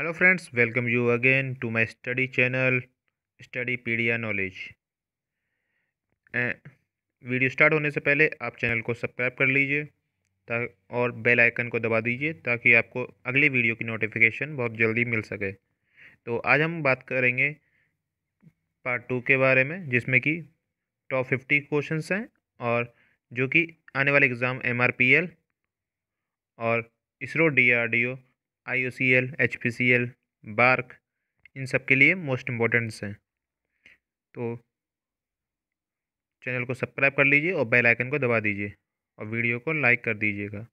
Hello friends welcome you again to my study channel study pedia knowledge video start होने से पहले आप channel को सब्सक्राइब कर लीजिए और बेल आइकन को दबा दीजिए ताकि आपको अगली वीडियो की नोटिफिकेशन बहुत जल्दी मिल सके तो आज हम बात करेंगे पार्ट टू के बारे में जिसमें कि टॉप फिफ्टी क्वेश्चन हैं और जो कि आने वाले एग्ज़ाम एम और ISRO D I O C L H P C L BARC इन सब के लिए मोस्ट इम्पोर्टेंट्स हैं तो चैनल को सब्सक्राइब कर लीजिए और बेल आइकन को दबा दीजिए और वीडियो को लाइक कर दीजिएगा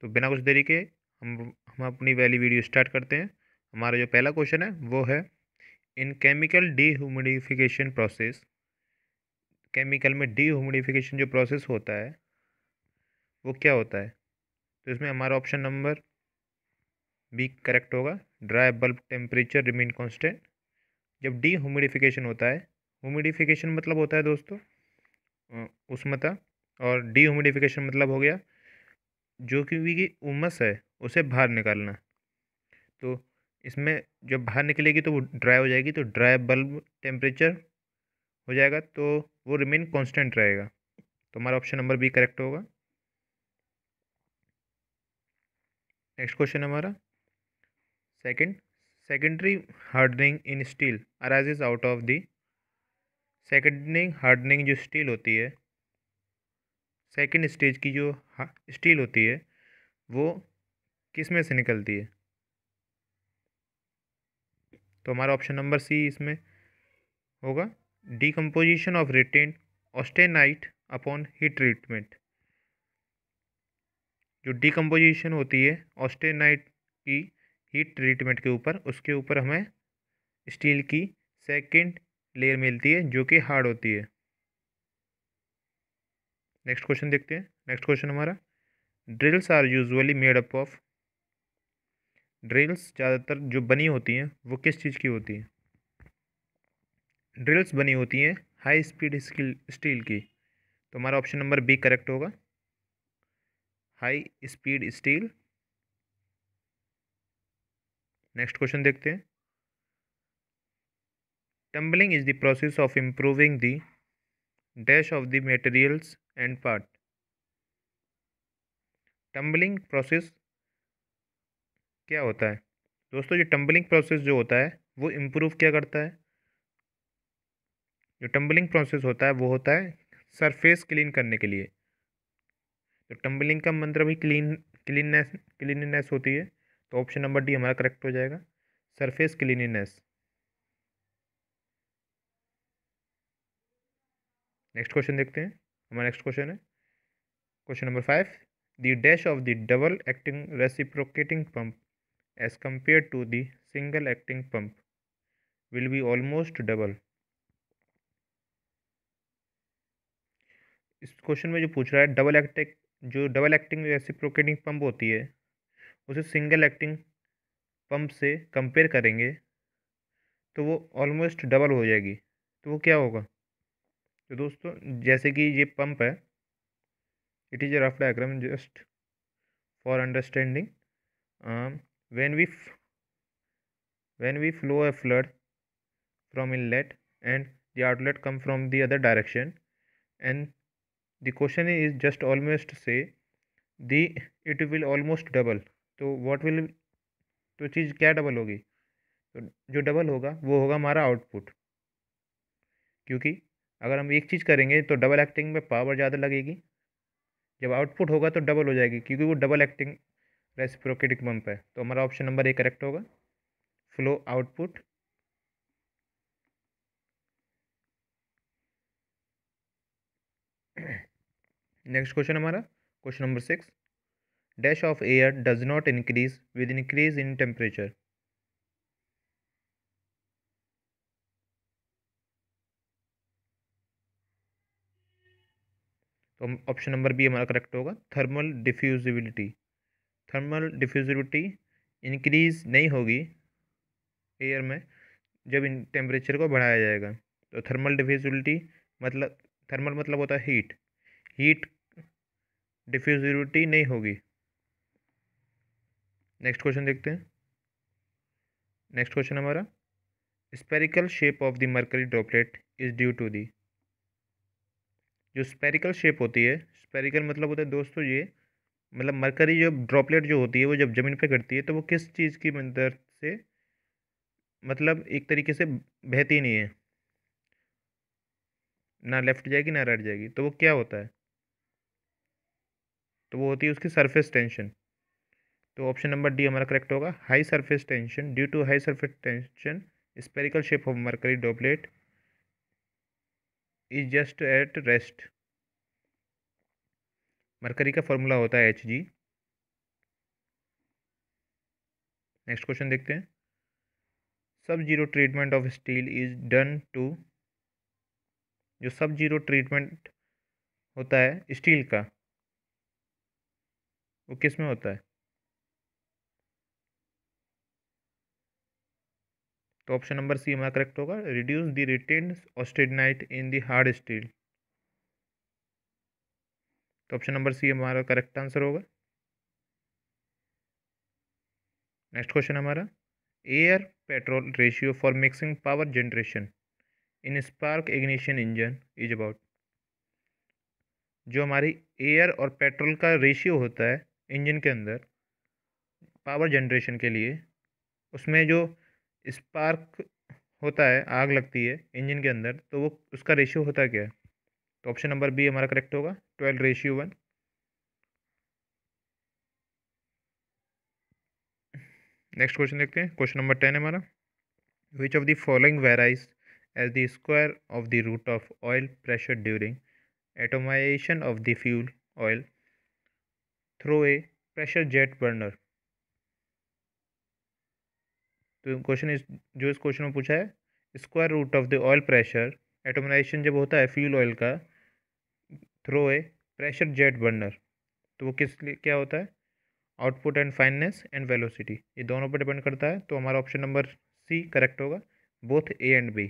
तो बिना कुछ देरी के हम हम अपनी वैली वीडियो स्टार्ट करते हैं हमारा जो पहला क्वेश्चन है वो है in chemical dehumidification process chemical में डीह्यूमिडिफिकेशन जो प्रोसेस होता है वो क्या होता है तो इसमें हमारा ऑप्शन नंबर बी करेक्ट होगा dry bulb temperature remain constant जब डी ह्यूमिडिफिकेशन होता है ह्यूमिडिफिकेशन मतलब होता है दोस्तों उष्मता और डी ह्यूमिडिफिकेशन मतलब हो गया जो कि उमस है उसे बाहर निकालना तो इसमें जब बाहर निकलेगी तो वो ड्राई हो जाएगी तो ड्राई बल्ब टेम्परेचर हो जाएगा तो वो रिमेन कांस्टेंट रहेगा तो हमारा ऑप्शन नंबर बी करेक्ट होगा नेक्स्ट क्वेश्चन हमारा second secondary hardening in steel arises out of the सेकेंडनिंग हार्डनिंग जो स्टील होती है सेकेंड स्टेज की जो स्टील होती है वो किस में से निकलती है तो हमारा ऑप्शन नंबर सी इसमें होगा decomposition of retain austenite upon heat treatment जो डिकम्पोजिशन होती है ऑस्टेनाइट की हीट ट्रीटमेंट के ऊपर उसके ऊपर हमें स्टील की सेकेंड लेयर मिलती है जो कि हार्ड होती है नेक्स्ट क्वेश्चन देखते हैं नेक्स्ट क्वेश्चन हमारा drills are usually made up of drills ज़्यादातर जो बनी होती हैं वो किस चीज़ की होती हैं ड्रिल्स बनी होती हैं हाई स्पीड स्किल स्टील की तो हमारा ऑप्शन नंबर बी करेक्ट होगा high speed steel next question देखते हैं tumbling is the process of improving the dash of the materials and part tumbling process क्या होता है दोस्तों जो टम्बलिंग प्रोसेस जो होता है वो इम्प्रूव क्या करता है जो टम्बलिंग प्रोसेस होता है वो होता है सरफेस क्लीन करने के लिए तो टम्बलिंग का मंत्र भी क्लीन क्लीननेस क्लीननेस होती है तो ऑप्शन नंबर डी हमारा करेक्ट हो जाएगा सरफेस क्लीननेस नेक्स्ट क्वेश्चन देखते हैं हमारा नेक्स्ट क्वेश्चन है question number five the dash of the double acting reciprocating pump as compare to the single acting pump will be almost double इस question में जो पूछ रहा है डबल एक्टिंग जो डबल एक्टिंग रेसिप्रोकेटिंग पंप होती है उसे सिंगल एक्टिंग पंप से कंपेयर करेंगे तो वो ऑलमोस्ट डबल हो जाएगी तो वो क्या होगा तो दोस्तों जैसे कि ये पंप है it is rough diagram just for understanding when we when we flow a flood from inlet and the outlet come from the other direction and the question is just almost say the it will almost double तो what will तो चीज़ क्या double होगी तो जो double होगा वो होगा हमारा आउटपुट क्योंकि अगर हम एक चीज़ करेंगे तो डबल एक्टिंग में पावर ज़्यादा लगेगी जब आउटपुट होगा तो डबल हो जाएगी क्योंकि वो डबल एक्टिंग रेसिप्रोकेटिक पंप है तो हमारा ऑप्शन नंबर ए करेक्ट होगा फ्लो आउटपुट नेक्स्ट क्वेश्चन हमारा question number six dash of air does not increase with increase in temperature तो ऑप्शन नंबर बी हमारा करेक्ट होगा thermal diffusibility thermal diffusibility increase नहीं होगी एयर में जब in temperature को बढ़ाया जाएगा तो थर्मल डिफ्यूजिबिलिटी मतलब थर्मल मतलब होता है हीट हीट डिफ्यूजिविटी नहीं होगी नेक्स्ट क्वेश्चन देखते हैं नेक्स्ट क्वेश्चन हमारा spherical shape of the mercury droplet is due to the जो स्पेरिकल शेप होती है स्पेरिकल मतलब होता है दोस्तों ये मतलब मरकरी जो ड्रॉपलेट जो होती है वो जब ज़मीन पे गिरती है तो वो किस चीज़ की मदद से मतलब एक तरीके से बहती नहीं है ना लेफ़्ट जाएगी ना राइट जाएगी तो वो क्या होता है तो वो होती है उसकी सरफेस टेंशन तो ऑप्शन नंबर डी हमारा करेक्ट होगा high surface tension due to high surface tension spherical shape of mercury droplet is just at rest mercury का फॉर्मूला होता है एच जी नेक्स्ट क्वेश्चन देखते हैं sub zero treatment of steel is done to जो sub zero treatment होता है steel का वो किस में होता है तो ऑप्शन नंबर सी हमारा करेक्ट होगा reduce the retain austenite in the hard steel तो ऑप्शन नंबर सी हमारा करेक्ट आंसर होगा नेक्स्ट क्वेश्चन हमारा air petrol ratio for mixing power generation in spark ignition engine is about जो हमारी air और petrol का ratio होता है इंजन के अंदर पावर जनरेशन के लिए उसमें जो स्पार्क होता है आग लगती है इंजन के अंदर तो वो उसका रेशियो होता क्या है तो ऑप्शन नंबर बी हमारा करेक्ट होगा twelve ratio one next question देखते हैं क्वेश्चन नंबर टेन हमारा which of the following varies as the square of the root of oil pressure during atomisation of the fuel oil through a pressure jet burner तो question इस जो इस question में पूछा है square root of the oil pressure atomisation जब होता है फ्यूल ऑयल का through a pressure jet burner तो वो किस लिए क्या होता है output and fineness and velocity ये दोनों पर डिपेंड करता है तो हमारा ऑप्शन नंबर सी करेक्ट होगा both A and B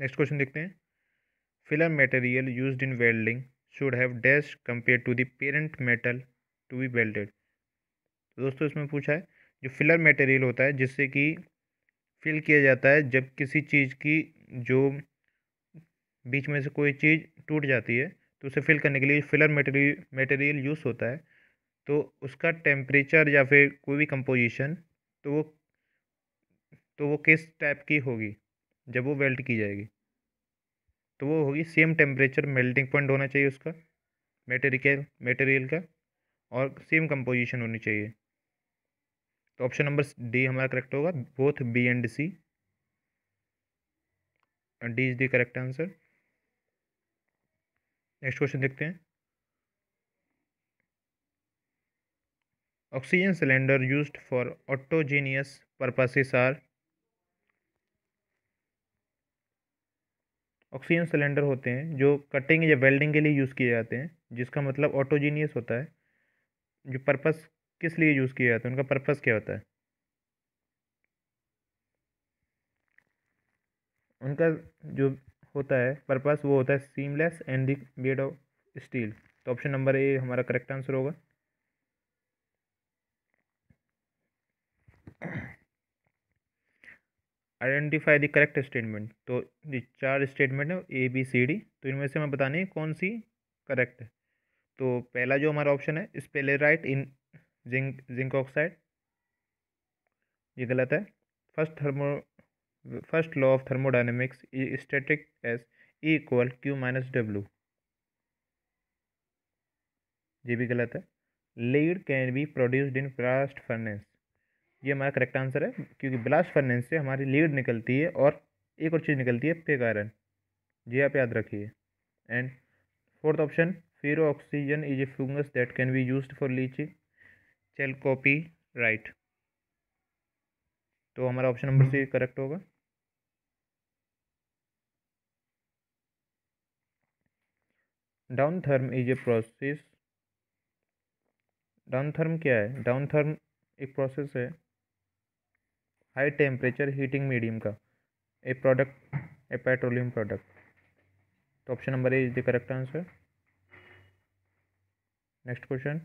next question देखते हैं film material use in welding should have dash compare to the parent metal to be तो दोस्तों इसमें पूछा है जो फिलर मटेरियल होता है जिससे कि फिल किया जाता है जब किसी चीज़ की जो बीच में से कोई चीज़ टूट जाती है तो उसे फिल करने के लिए फिलर मटेरियल मटेरियल यूज़ होता है तो उसका टेम्परेचर या फिर कोई भी कंपोजिशन तो वो तो वो किस टाइप की होगी जब वो वेल्ट की जाएगी तो वो होगी सेम टेम्परेचर मेल्टिंग पॉइंट होना चाहिए उसका मेटेरियल मेटेरियल का और सेम कंपोजिशन होनी चाहिए तो ऑप्शन नंबर डी हमारा करेक्ट होगा both B and C D is the correct answer next question देखते हैं oxygen cylinder used for autogenous purposes are oxygen cylinder होते हैं जो कटिंग या वेल्डिंग के लिए यूज़ किए जाते हैं जिसका मतलब ऑटोजीनियस होता है जो पर्पस किस लिए यूज़ किया जाता है उनका पर्पस क्या होता है उनका जो होता है पर्पस वो होता है seamless and the of steel तो ऑप्शन नंबर ए हमारा करेक्ट आंसर होगा आइडेंटिफाई द करेक्ट स्टेटमेंट तो ये चार स्टेटमेंट है ए बी सी डी तो इनमें से हमें बताने है कौन सी करेक्ट है तो पहला जो हमारा ऑप्शन है sphalerite in zinc zinc oxide ये गलत है first thermo first law of thermodynamics static S E equal Q minus W ये भी गलत है lead can be produced in blast furnace ये हमारा करेक्ट आंसर है क्योंकि ब्लास्ट फर्नेस से हमारी लीड निकलती है और एक और चीज़ निकलती है पे आयरन जी आप याद रखिए and fourth option ferro oxygen is a fungus that can be use for leaching चेल कॉपी राइट तो हमारा ऑप्शन नंबर सी करेक्ट होगा Dowtherm is a process Dowtherm क्या है डाउन थर्म एक प्रोसेस है हाई टेम्परेचर हीटिंग मीडियम का a product a petroleum product तो option number A is the correct answer next question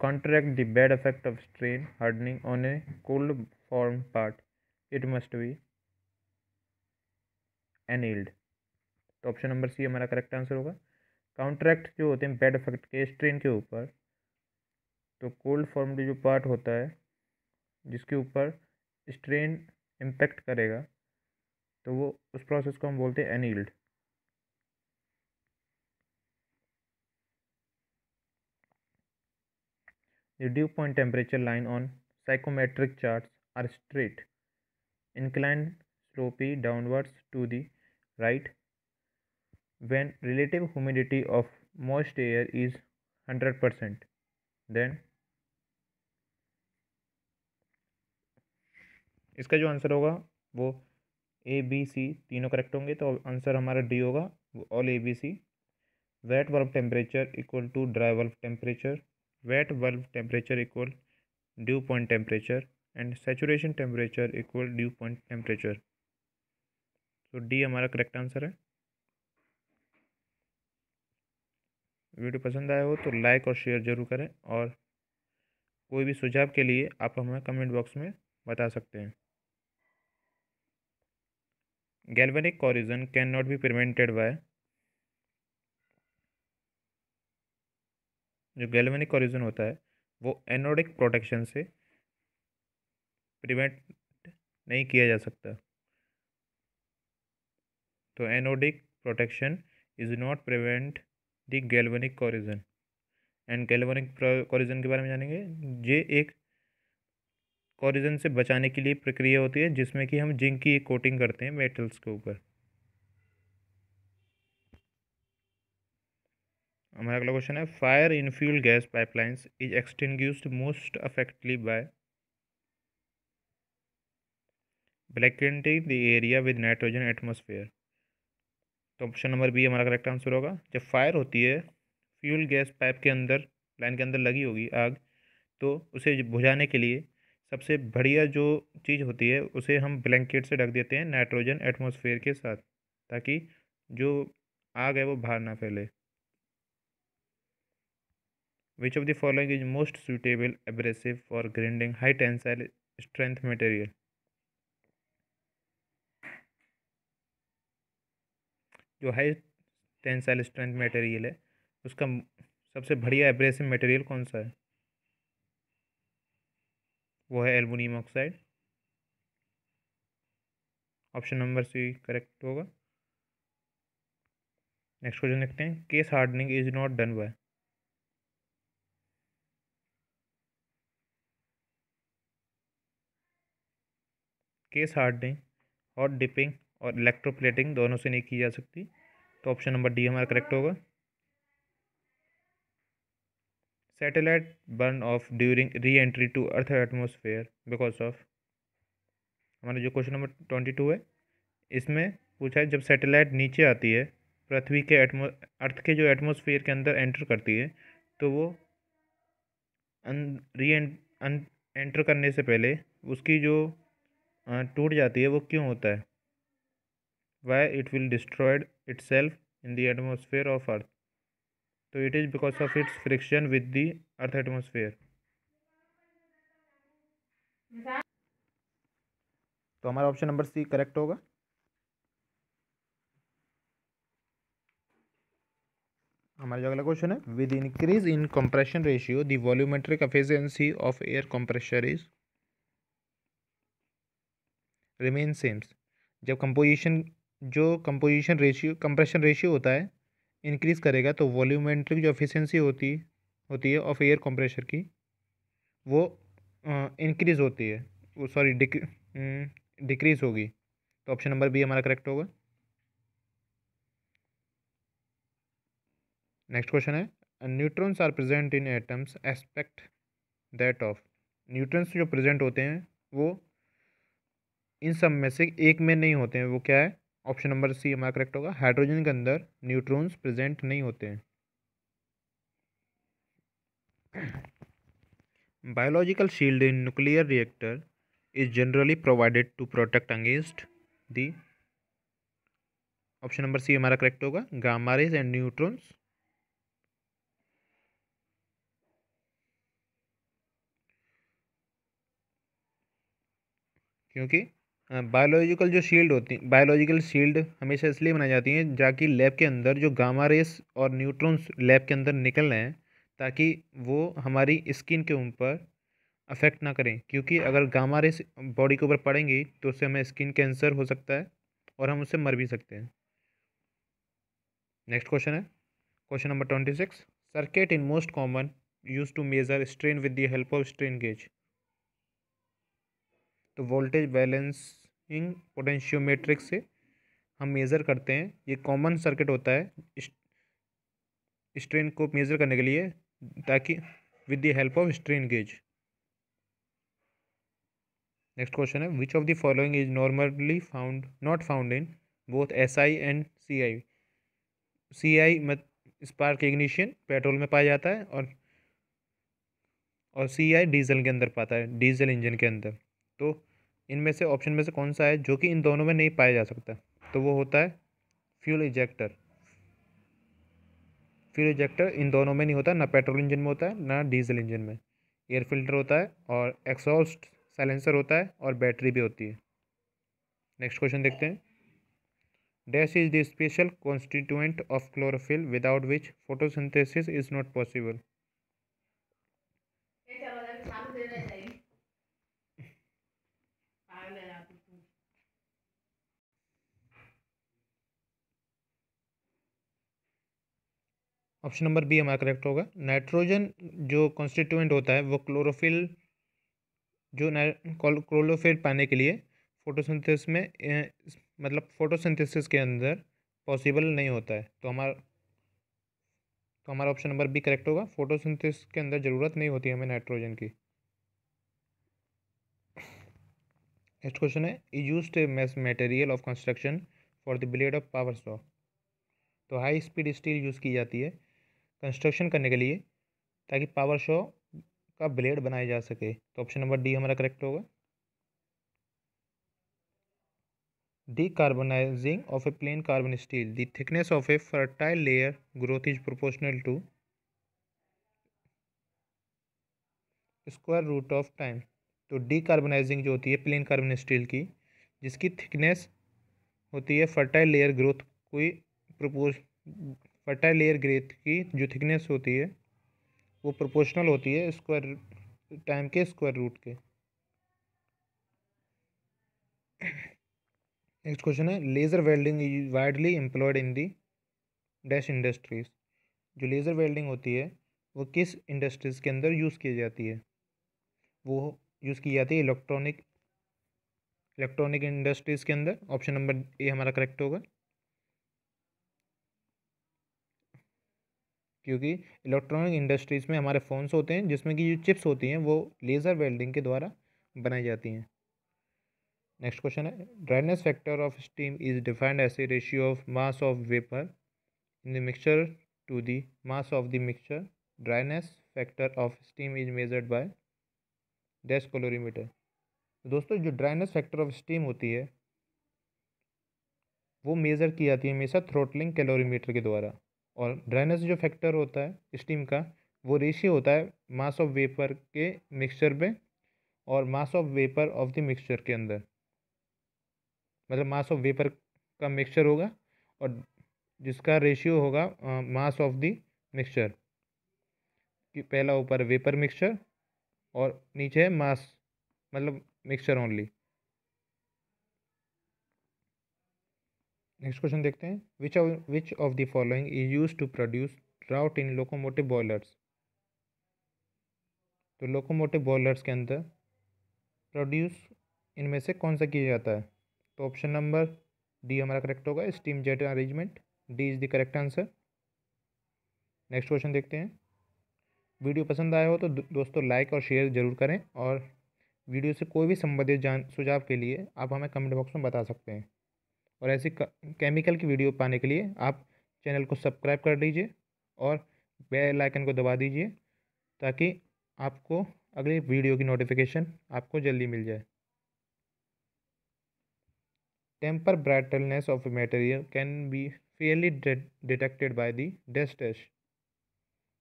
contract the bad effect of strain hardening on A cold form part it must be an annealed तो option number C हमारा correct answer होगा contract जो होते हैं bad effect के strain के ऊपर तो कोल्ड फॉर्म जो पार्ट होता है जिसके ऊपर स्ट्रेन इम्पेक्ट करेगा तो वो उस प्रोसेस को हम बोलते हैं annealed dew point temperature line on psychometric chart are straight incline sloppy downwards to the right when relative humidity of most air is hundred percent then इसका जो आंसर होगा वो ए बी सी तीनों करेक्ट होंगे तो आंसर हमारा डी होगा all A B C wet bulb temperature equal to dry bulb temperature wet bulb temperature equal dew point temperature and saturation temperature equal dew point temperature तो D हमारा correct answer है video पसंद आया हो तो like और share जरूर करें और कोई भी सुझाव के लिए आप हमें कमेंट बॉक्स में बता सकते हैं corrosion can not be prevented by जो गैल्वेनिक कॉरिजन होता है वो एनोडिक प्रोटेक्शन से प्रिवेंट नहीं किया जा सकता तो anodic protection is not prevent the galvanic corrosion and galvanic corrosion के बारे में जानेंगे ये एक कॉरिजन से बचाने के लिए प्रक्रिया होती है जिसमें कि हम जिंक की एक कोटिंग करते हैं मेटल्स के ऊपर हमारा अगला क्वेश्चन है fire in fuel gas pipelines is extinguish most effectively by blanketing the area with nitrogen atmosphere तो ऑप्शन नंबर बी हमारा करेक्ट आंसर होगा जब फायर होती है फ्यूल गैस पाइप के अंदर लाइन के अंदर लगी होगी आग तो उसे बुझाने के लिए सबसे बढ़िया जो चीज़ होती है उसे हम ब्लैंकेट से ढक देते हैं नाइट्रोजन एटमोसफेयर के साथ ताकि जो आग है वो बाहर ना फैले which of the following is most suitable abrasive for grinding high tensile strength material जो हाई टेंसाइल स्ट्रेंथ मटेरियल है उसका सबसे बढ़िया एब्रेसिव मटेरियल कौन सा है वो है aluminium oxide option number C correct होगा नेक्स्ट क्वेश्चन देखते हैं case hardening is not done by case hardening hot dipping और इलेक्ट्रोप्लेटिंग दोनों से नहीं की जा सकती तो ऑप्शन नंबर डी हमारा करेक्ट होगा satellite burn off during re entry to earth atmosphere because of हमारा जो क्वेश्चन नंबर ट्वेंटी टू है इसमें पूछा है जब सैटेलाइट नीचे आती है पृथ्वी के एटमो अर्थ के जो एटमोसफियर के अंदर एंटर करती है तो वो री एंटर करने से पहले उसकी जो टूट जाती है वो क्यों होता है why it will destroyed itself self in the atmosphere of earth तो it is because of its friction with the earth atmosphere तो हमारा ऑप्शन नंबर सी करेक्ट होगा हमारा जो अगला क्वेश्चन है with increase in compression ratio the volumetric efficiency of air compressor is remain same जब composition जो कंपोजिशन रेशियो कंप्रेशन रेशियो होता है इंक्रीज़ करेगा तो वॉल्यूमेट्रिक जो एफिशिएंसी होती होती है ऑफ एयर कंप्रेशर की वो इंक्रीज़ होती है वो सॉरी डिक्रीज़ हम्म, होगी तो ऑप्शन नंबर बी हमारा करेक्ट होगा नेक्स्ट क्वेश्चन है neutrons are present in atoms aspect that of neutrons जो प्रेजेंट होते हैं वो इन सब में से एक में नहीं होते हैं वो क्या है ऑप्शन नंबर सी हमारा करेक्ट होगा हाइड्रोजन के अंदर न्यूट्रॉन्स प्रेजेंट नहीं होते हैं biological shield in nuclear reactor is generally provided to protect against the option number C हमारा करेक्ट होगा गामारेज एंड न्यूट्रॉन्स क्योंकि बायोलॉजिकल जो शील्ड होती बायोलॉजिकल शील्ड हमेशा इसलिए बनाई जाती हैं जाकि लैब के अंदर जो गामा रेस और न्यूट्रॉन्स लैब के अंदर निकल रहे हैं ताकि वो हमारी स्किन के ऊपर अफेक्ट ना करें क्योंकि अगर गामा रेस बॉडी के ऊपर पड़ेंगी तो उससे हमें स्किन कैंसर हो सकता है और हम उससे मर भी सकते हैं नेक्स्ट क्वेश्चन है question number twenty six circuit in most common use to measure strain with the help of strain gauge तो वोल्टेज बैलेंसिंग पोटेंशियोमेट्रिक से हम मेज़र करते हैं ये कॉमन सर्किट होता है स्ट्रेन को मेज़र करने के लिए ताकि with the help of strain gauge next question है which of the following is normally found not found in both S I and C I C I मत स्पार्क इग्निशियन पेट्रोल में पाया जाता है और और सी आई डीजल के अंदर पाता है डीजल इंजन के अंदर तो इनमें से ऑप्शन में से कौन सा है जो कि इन दोनों में नहीं पाया जा सकता तो वो होता है फ्यूल इजेक्टर फ्यूल इजेक्टर इन दोनों में नहीं होता ना पेट्रोल इंजन में होता है ना डीजल इंजन में एयर फिल्टर होता है और एक्सॉस्ट साइलेंसर होता है और बैटरी भी होती है नेक्स्ट क्वेश्चन देखते हैं dash is the special constituent of chlorophyll without which photosynthesis is not possible option number B हमारा करेक्ट होगा नाइट्रोजन जो कॉन्स्टिट्यूएंट होता है वो क्लोरोफिल जो क्लोरोफिल पाने के लिए फोटोसिंथेसिस में मतलब फोटोसिंथेसिस के अंदर पॉसिबल नहीं होता है तो हमारा तो हमारा ऑप्शन नंबर बी करेक्ट होगा फोटोसिंथेसिस के अंदर ज़रूरत नहीं होती हमें नाइट्रोजन की नेक्स्ट क्वेश्चन है is use mass material of construction for the blade of power saw तो हाई स्पीड स्टील यूज़ की जाती है कंस्ट्रक्शन करने के लिए ताकि पावर शो का ब्लेड बनाया जा सके तो ऑप्शन नंबर डी हमारा करेक्ट होगा decarbonising of a plain carbon steel the thickness of a fertile layer growth is proportional to square root of time तो डी कार्बोनाइजिंग जो होती है प्लेन कार्बन स्टील की जिसकी थिकनेस होती है फर्टाइल लेयर ग्रोथ कोई प्रोपोर्श फर्टाइल एयर ग्रेथ की जो थिकनेस होती है वो प्रोपोर्शनल होती है स्क्वायर टाइम के स्क्वायर रूट के नेक्स्ट क्वेश्चन है laser welding is widely employed in the dash industries जो लेज़र वेल्डिंग होती है वो किस इंडस्ट्रीज़ के अंदर यूज़ की जाती है वो यूज़ की जाती है इलेक्ट्रॉनिक इलेक्ट्रॉनिक इंडस्ट्रीज़ के अंदर ऑप्शन नंबर ए हमारा करेक्ट होगा क्योंकि इलेक्ट्रॉनिक इंडस्ट्रीज़ में हमारे फ़ोन्स होते हैं जिसमें कि जो चिप्स होती हैं वो लेज़र वेल्डिंग के द्वारा बनाई जाती हैं नेक्स्ट क्वेश्चन है dryness factor of steam is defined as a ratio of mass of vapour in the mixture to the mass of the mixture dryness factor of steam is measured by dash calorimeter तो दोस्तों जो dryness factor of steam होती है वो measure की जाती है हमेशा थ्रोटलिंग कैलोरीमीटर के द्वारा और ड्राइनेस जो फैक्टर होता है स्टीम का वो रेशियो होता है मास ऑफ वेपर के मिक्सचर में और mass of vapour of the mixture के अंदर मतलब मास ऑफ वेपर का मिक्सचर होगा और जिसका रेशियो होगा मास ऑफ द मिक्सचर कि पहला ऊपर वेपर मिक्सचर और नीचे मास मतलब मिक्सचर ओनली नेक्स्ट क्वेश्चन देखते हैं which which of the following is use to produce draught in locomotive boilers तो लोकोमोटिव बॉयलर्स के अंदर प्रोड्यूस इनमें से कौन सा किया जाता है तो ऑप्शन नंबर डी हमारा करेक्ट होगा steam jet arrangement D is the correct answer next question देखते हैं वीडियो पसंद आया हो तो दोस्तों लाइक और शेयर जरूर करें और वीडियो से कोई भी संबंधित जान सुझाव के लिए आप हमें कमेंट बॉक्स में बता सकते हैं और ऐसी केमिकल की वीडियो पाने के लिए आप चैनल को सब्सक्राइब कर दीजिए और बेल आइकन को दबा दीजिए ताकि आपको अगले वीडियो की नोटिफिकेशन आपको जल्दी मिल जाए temper brittleness of material can be fairly detected by the best test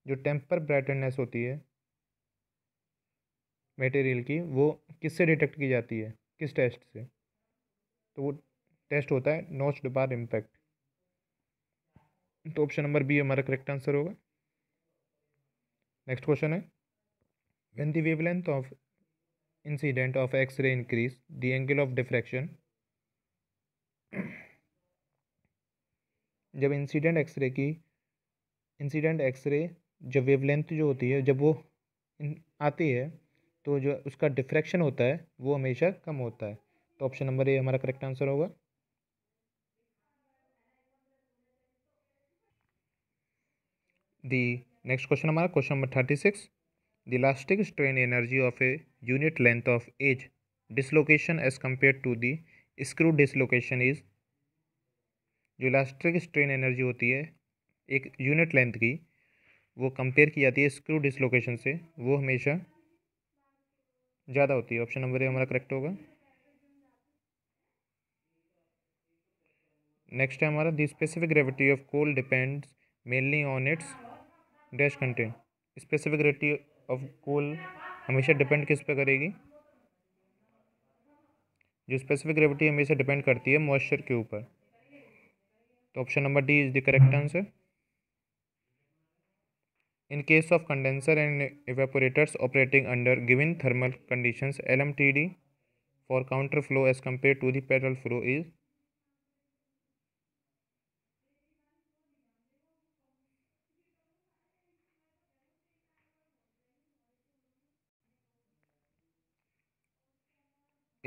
जो टेम्पर ब्राइटलनेस होती है मटेरियल की वो किससे डिटेक्ट की जाती है किस टेस्ट से तो वो टेस्ट होता है नोच्ड बार इम्पैक्ट तो ऑप्शन नंबर बी हमारा करेक्ट आंसर होगा नेक्स्ट क्वेश्चन है the wave length of incident of X ray increase the angle of diffraction जब इंसिडेंट एक्सरे की इंसिडेंट रे जब वेव लेंथ जो होती है जब वो आती है तो जो उसका डिफ्रैक्शन होता है वो हमेशा कम होता है तो ऑप्शन नंबर ए हमारा करेक्ट आंसर होगा दी नेक्स्ट क्वेश्चन हमारा question number thirty six the elastic strain energy of a unit length of edge dislocation edge compare to the screw dislocation is जो इलास्टिक स्ट्रेन एनर्जी होती है एक unit length की वो compare की जाती है स्क्रू डिसलोकेशन से वो हमेशा ज़्यादा होती है ऑप्शन नंबर ए हमारा करेक्ट होगा नेक्स्ट है हमारा the specific gravity of coal depends mainly on its dash content specific रेटी ऑफ कोल हमेशा डिपेंड किस पे करेगी जो स्पेसिफिक ग्रेविटी हमेशा डिपेंड करती है मॉइस्चर के ऊपर तो option number D is the correct answer in case of condenser and evaporators operating under given thermal condition L M T D for counter flow as compare to parallel flow is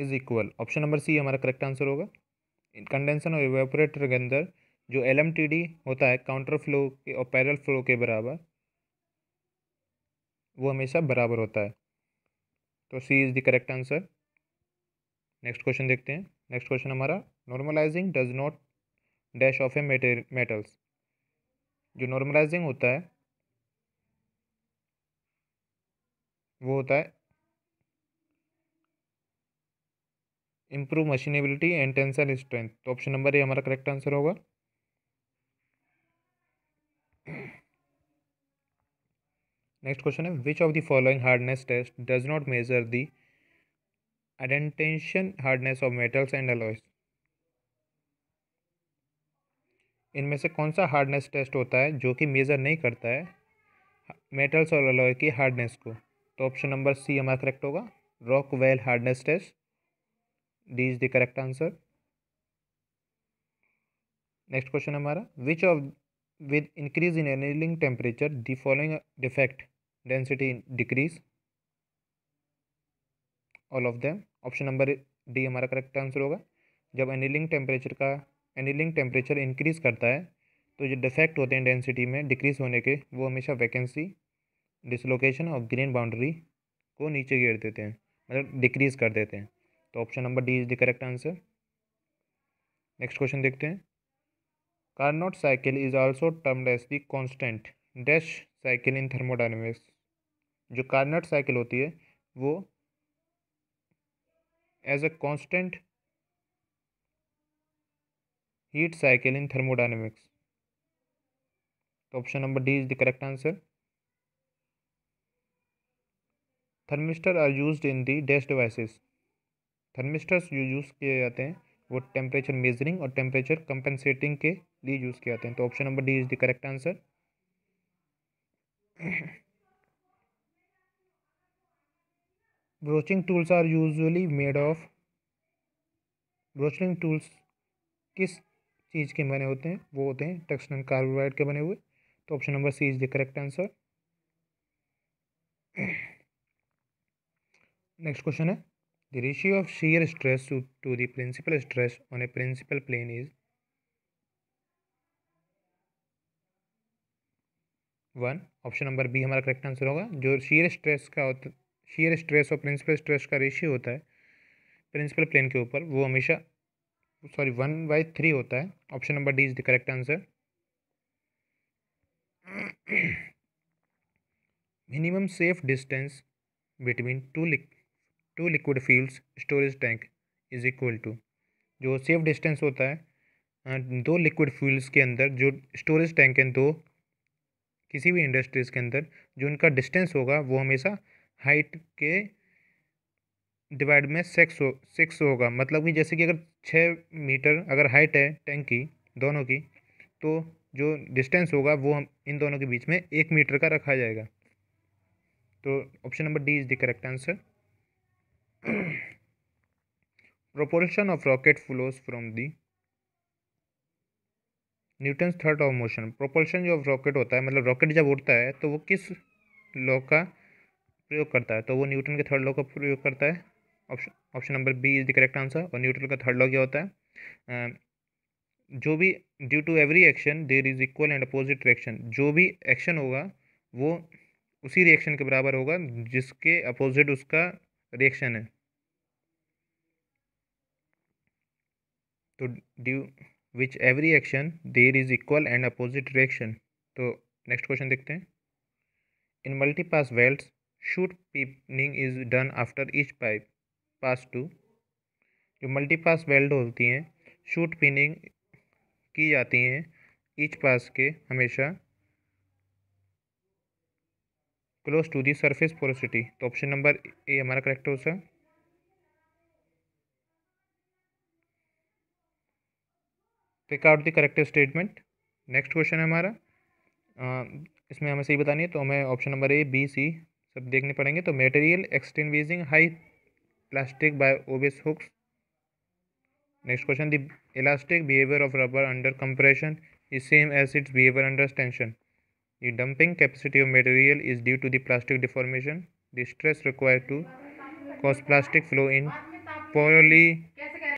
is equal option number C हमारा correct answer होगा condenser और evaporator के अंदर जो L होता है counter flow के और पैरल फ्लो के बराबर वो हमेशा बराबर होता है तो C is the correct answer next question देखते हैं नेक्स्ट क्वेश्चन हमारा normalising does not dash of a metals जो नॉर्मलाइजिंग होता है वो होता है improve machinability and tensile strength तो ऑप्शन नंबर ए हमारा करेक्ट आंसर होगा नेक्स्ट क्वेश्चन है which of the following hardness test does not measure the indentation hardness of metals and alloy इनमें से कौन सा हार्डनेस टेस्ट होता है जो कि मेज़र नहीं करता है मेटल्स और अलॉय की हार्डनेस को तो ऑप्शन नंबर सी हमारा करेक्ट होगा Rockwell hardness test D is the correct answer next question हमारा which of with increase in annealing temperature the following defect density decrease all of them option number D हमारा correct answer होगा जब annealing temperature का annealing temperature increase करता है तो जो defect होते हैं डेंसिटी में डिक्रीज होने के वो हमेशा vacancy dislocation of grain boundary को नीचे गिर देते हैं मतलब डिक्रीज कर देते हैं तो option number D is the correct answer next question देखते हैं Carnot cycle is also termed as the constant dash cycle in thermodynamics जो कार्नोट साइकिल होती है वो as a constant heat cycle in thermodynamics तो option number D is the correct answer thermistor are used in the dash devices thermistors जो use किए जाते हैं वो टेम्परेचर मेजरिंग और टेम्परेचर कंपनसेटिंग के लिए यूज़ किए जाते हैं तो option number D is the correct answer broaching tools are usually made of broaching tools किस चीज़ के बने होते हैं वो होते हैं टेक्सन कार्बोहाइड्रेट के बने हुए तो option number C is the correct answer next question है The ratio of shear stress to, to the principal stress on a principal plane is 1. Option number B हमारा करेक्ट आंसर होगा जो shear stress का होता shear stress और principal stress का ratio होता है प्रिंसिपल प्लेन के ऊपर वो हमेशा सॉरी वन बाई थ्री होता है option number D is the correct answer minimum safe distance between two liquid two liquid fuels storage tank is equal to जो सेफ डिस्टेंस होता है दो लिक्विड फ्यूल्स के अंदर जो स्टोरेज टैंक हैं दो किसी भी इंडस्ट्रीज़ के अंदर जो उनका डिस्टेंस होगा वो हमेशा हाइट के डिवाइड में सिक्स हो सिक्स होगा मतलब कि जैसे कि अगर छः मीटर अगर हाइट है टैंक की दोनों की तो जो डिस्टेंस होगा वो हम इन दोनों के बीच में एक मीटर का रखा जाएगा तो option number D is the correct answer proportion of rocket flows from the Newton third of motion proportion जो रॉकेट होता है मतलब रॉकेट जब उड़ता है तो वो किस लॉ का प्रयोग करता है तो वो न्यूटन के थर्ड लॉ का प्रयोग करता है option option number B is the correct answer और न्यूटन का थर्ड लॉ क्या होता है जो भी due to every action there is equal and opposite reaction जो भी एक्शन होगा वो उसी रिएक्शन के बराबर होगा जिसके अपोजिट उसका रिएक्शन है तो due which every action there is equal and opposite reaction तो नेक्स्ट क्वेश्चन देखते हैं in multipass weld shot peening is done after each pipe pass to जो मल्टीपास वेल्ड होती हैं शूट पिनिंग की जाती हैं ईच पास के हमेशा close to the surface porosity तो ऑप्शन नंबर ए हमारा करेक्ट हो sir pick out the correct statement next question है हमारा इसमें हमें सही बतानी है तो हमें option number A B C सब देखने पड़ेंगे तो material extending high plastic by obeys Hooke's next question the elastic behaviour of rubber under compression is same as its behaviour under tension The dumping capacity of material is due to the plastic deformation, the stress required to cause plastic flow in poorly